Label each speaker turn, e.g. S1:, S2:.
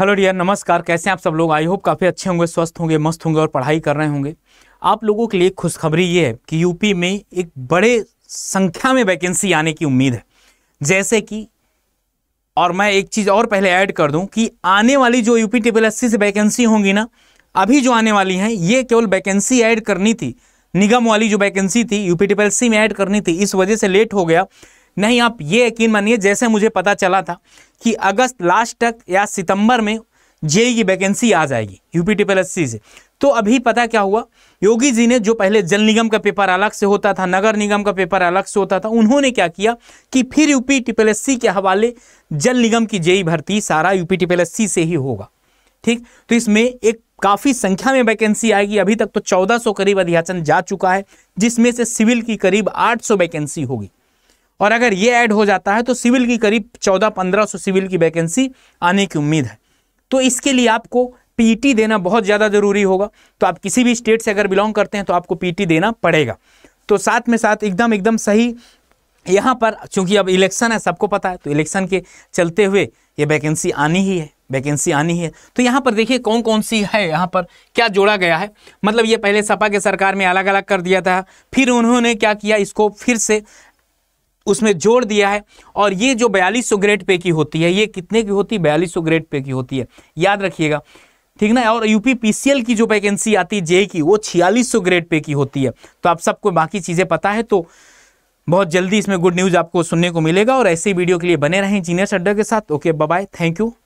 S1: hello dear नमस्कार कैसे हैं आप सब लोग आई होप काफ़ी अच्छे होंगे स्वस्थ होंगे मस्त होंगे और पढ़ाई कर रहे होंगे आप लोगों के लिए खुशखबरी ये है कि यूपी में एक बड़े संख्या में वैकेंसी आने की उम्मीद है जैसे कि और मैं एक चीज़ और पहले ऐड कर दूं कि आने वाली जो यूपी टेबल एस से वैकेंसी होंगी ना अभी जो आने वाली हैं ये केवल वैकेंसी ऐड करनी थी निगम वाली जो वैकेंसी थी यूपी ट्रिपल में ऐड करनी थी इस वजह से लेट हो गया नहीं आप ये यकीन मानिए जैसे मुझे पता चला था कि अगस्त लास्ट तक या सितंबर में जे e की वैकेंसी आ जाएगी यूपी ट्रिपल एस से तो अभी पता क्या हुआ योगी जी ने जो पहले जल निगम का पेपर अलग से होता था नगर निगम का पेपर अलग से होता था उन्होंने क्या किया कि फिर यूपी ट्रिपल एस के हवाले जल निगम की जेई e भर्ती सारा यूपी ट्रिपल एस से ही होगा ठीक तो इसमें एक काफ़ी संख्या में वैकेंसी आएगी अभी तक तो 1400 करीब अध्याचन जा चुका है जिसमें से सिविल की करीब 800 वैकेंसी होगी और अगर ये ऐड हो जाता है तो सिविल की करीब चौदह पंद्रह सौ सिविल की वैकेंसी आने की उम्मीद है तो इसके लिए आपको पीटी देना बहुत ज़्यादा ज़रूरी होगा तो आप किसी भी स्टेट से अगर बिलोंग करते हैं तो आपको पीटी देना पड़ेगा तो साथ में साथ एकदम एकदम सही यहाँ पर चूंकि अब इलेक्शन है सबको पता है तो इलेक्शन के चलते हुए ये वैकेंसी आनी ही है वैकेंसी आनी है तो यहाँ पर देखिए कौन कौन सी है यहाँ पर क्या जोड़ा गया है मतलब ये पहले सपा के सरकार में अलग अलग कर दिया था फिर उन्होंने क्या किया इसको फिर से उसमें जोड़ दिया है और ये जो बयालीस सौ ग्रेड पे की होती है ये कितने की होती है बयालीस सौ ग्रेड पे की होती है याद रखिएगा ठीक ना और यूपी पीसीएल की जो वैकेंसी आती है जे की वो छियालीस सौ ग्रेड पे की होती है तो आप सबको बाकी चीज़ें पता है तो बहुत जल्दी इसमें गुड न्यूज़ आपको सुनने को मिलेगा और ऐसे वीडियो के लिए बने रहें जीनियर अड्डा के साथ ओके बाय थैंक यू